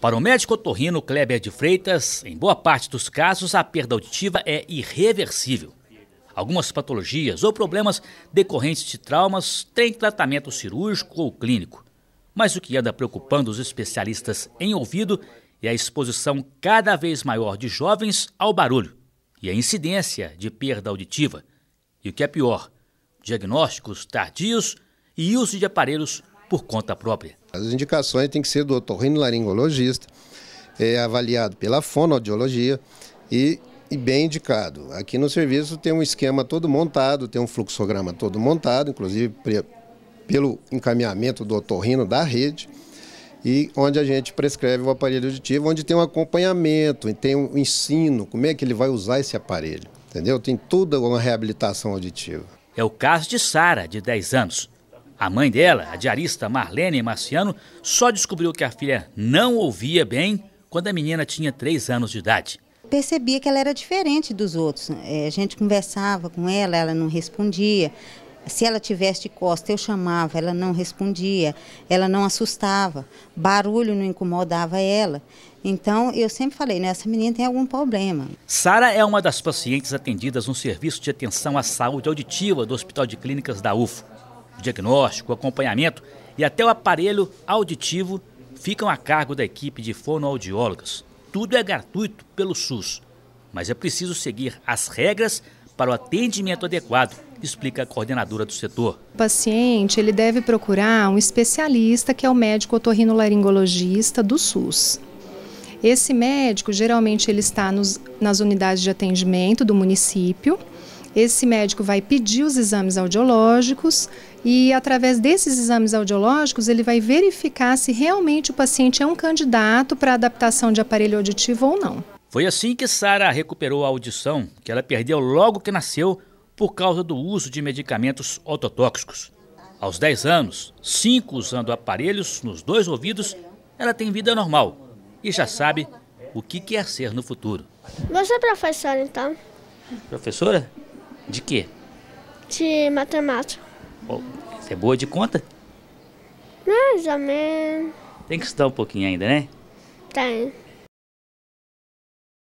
Para o médico Torrino Kleber de Freitas, em boa parte dos casos, a perda auditiva é irreversível. Algumas patologias ou problemas decorrentes de traumas têm tratamento cirúrgico ou clínico. Mas o que anda preocupando os especialistas em ouvido é a exposição cada vez maior de jovens ao barulho e a incidência de perda auditiva. E o que é pior, diagnósticos tardios e uso de aparelhos por conta própria. As indicações têm que ser do otorrinolaringologista, é avaliado pela fonoaudiologia e, e bem indicado. Aqui no serviço tem um esquema todo montado, tem um fluxograma todo montado, inclusive pre, pelo encaminhamento do otorrino da rede, e onde a gente prescreve o aparelho auditivo, onde tem um acompanhamento, tem um ensino, como é que ele vai usar esse aparelho, entendeu? Tem toda uma reabilitação auditiva. É o caso de Sara, de 10 anos. A mãe dela, a diarista Marlene Marciano, só descobriu que a filha não ouvia bem quando a menina tinha 3 anos de idade. Percebia que ela era diferente dos outros. Né? É, a gente conversava com ela, ela não respondia. Se ela tivesse de costa, eu chamava, ela não respondia, ela não assustava, barulho não incomodava ela. Então, eu sempre falei, né, essa menina tem algum problema. Sara é uma das pacientes atendidas no Serviço de Atenção à Saúde Auditiva do Hospital de Clínicas da UFO diagnóstico, acompanhamento e até o aparelho auditivo ficam a cargo da equipe de fonoaudiólogos. Tudo é gratuito pelo SUS, mas é preciso seguir as regras para o atendimento adequado, explica a coordenadora do setor. O paciente ele deve procurar um especialista que é o médico otorrinolaringologista do SUS. Esse médico geralmente ele está nos, nas unidades de atendimento do município. Esse médico vai pedir os exames audiológicos, e através desses exames audiológicos ele vai verificar se realmente o paciente é um candidato para adaptação de aparelho auditivo ou não. Foi assim que Sara recuperou a audição que ela perdeu logo que nasceu por causa do uso de medicamentos ototóxicos. Aos 10 anos, 5 usando aparelhos nos dois ouvidos, ela tem vida normal e já sabe o que quer ser no futuro. Você é professora, então? Professora? De quê? De matemática. Você é boa de conta? Mais é, ou menos. Tem que estudar um pouquinho ainda, né? Tem.